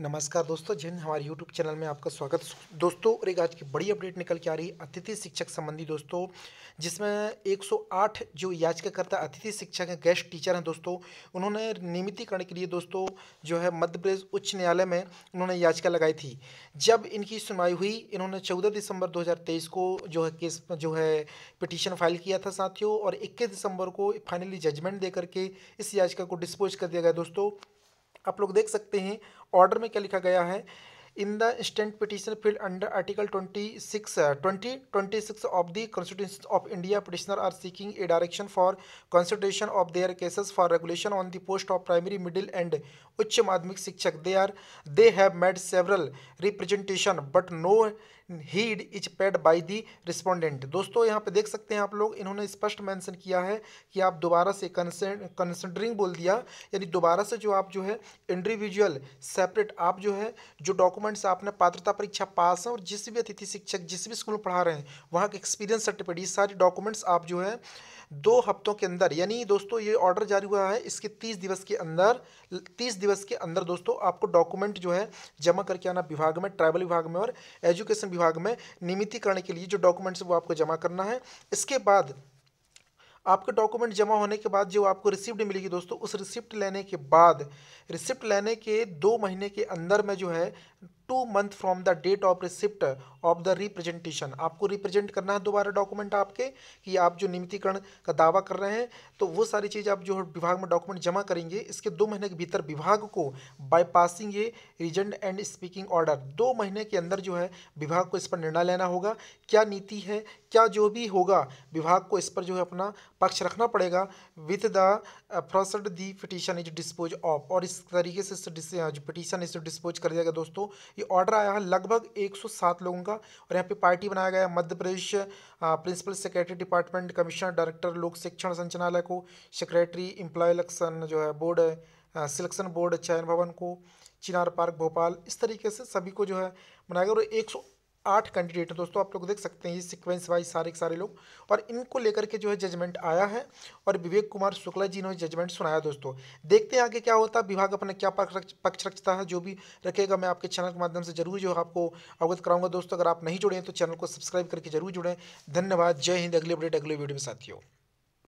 नमस्कार दोस्तों जिन हमारे यूट्यूब चैनल में आपका स्वागत दोस्तों और एक आज की बड़ी अपडेट निकल के आ रही है अतिथि शिक्षक संबंधी दोस्तों जिसमें 108 जो याचिकाकर्ता अतिथि शिक्षक हैं गेस्ट टीचर हैं दोस्तों उन्होंने नियमितीकरण के लिए दोस्तों जो है मध्य प्रदेश उच्च न्यायालय में उन्होंने याचिका लगाई थी जब इनकी सुनवाई हुई इन्होंने चौदह दिसंबर दो को जो है केस जो है पिटिशन फाइल किया था साथियों और इक्कीस दिसंबर को फाइनली जजमेंट दे करके इस याचिका को डिस्पोज कर दिया गया दोस्तों आप लोग देख सकते हैं ऑर्डर में क्या लिखा गया है in the instant petition field under article 26 uh, 20 26 of the constitution of india petitioner are seeking a direction for consideration of their cases for regulation on the post of primary middle and uch madhyamik shikshak they are they have made several representation but no heed is paid by the respondent दोस्तों यहाँ पे देख सकते हैं आप लोग इन्होंने स्पष्ट मेंशन किया है कि आप दोबारा से कंसिडरिंग बोल दिया यानी दोबारा से जो आप जो है इंडिविजुअल सेपरेट आप जो है जो डॉक्यूमेंट डॉक्यूमेंट्स आपने पात्रता परीक्षा पास हैं और जिस भी अतिथि शिक्षक जिस भी स्कूल में पढ़ा रहे हैं वहाँ के एक्सपीरियंस सर्टिफिकेट ये सारे डॉक्यूमेंट्स आप जो है दो हफ्तों के अंदर यानी दोस्तों ये ऑर्डर जारी हुआ है इसके तीस दिवस के अंदर तीस दिवस के अंदर दोस्तों आपको डॉक्यूमेंट जो है जमा करके आना विभाग में ट्राइबल विभाग में और एजुकेशन विभाग में नियमितीकरण के लिए जो डॉक्यूमेंट्स वो आपको जमा करना है इसके बाद आपके डॉक्यूमेंट जमा होने के बाद जो आपको रिसिप्ट मिलेगी दोस्तों उस रिसिप्ट लेने के बाद रिसिप्ट लेने के दो महीने के अंदर में जो है two month from the date of receipt of the representation आपको रिप्रेजेंट करना है दोबारा डॉक्यूमेंट आपके कि आप जो नियमितीकरण का दावा कर रहे हैं तो वो सारी चीज़ आप जो विभाग में डॉक्यूमेंट जमा करेंगे इसके दो महीने के भीतर विभाग को बाईपासिंग ये रीजेंट एंड स्पीकिंग ऑर्डर दो महीने के अंदर जो है विभाग को इस पर निर्णय लेना होगा क्या नीति है क्या जो भी होगा विभाग को इस पर जो है अपना पक्ष रखना पड़ेगा with the proceed the petition is dispose of और इस तरीके से इस जो पिटिशन इस डिस्पोज कर दिया गया दोस्तों ये ऑर्डर आया है लगभग 107 लोगों का और यहाँ पे पार्टी बनाया गया है Madhya Pradesh principal secretary department commissioner director लोक शिक्षण संचालय को सेक्रेटरी इम्प्लॉय इलेक्शन जो है बोर्ड सिलेक्शन बोर्ड चयन भवन को चिनार पार्क भोपाल इस तरीके से सभी को जो है बनाया गया और एक आठ कैंडिडेट हैं दोस्तों आप लोग देख सकते हैं ये सीक्वेंस वाइज सारे के सारे लोग और इनको लेकर के जो है जजमेंट आया है और विवेक कुमार शुक्ला जी ने जजमेंट सुनाया दोस्तों देखते हैं आगे क्या होता है विभाग अपना क्या पक्ष रखता है जो भी रखेगा मैं आपके चैनल के माध्यम से जरूर जो है आपको अवगत कराऊंगा दोस्तों अगर आप नहीं जुड़े हैं तो चैनल को सब्सक्राइब करके जरूर जुड़ें धन्यवाद जय हिंद अगले अपडेट अगले वीडियो में साथियों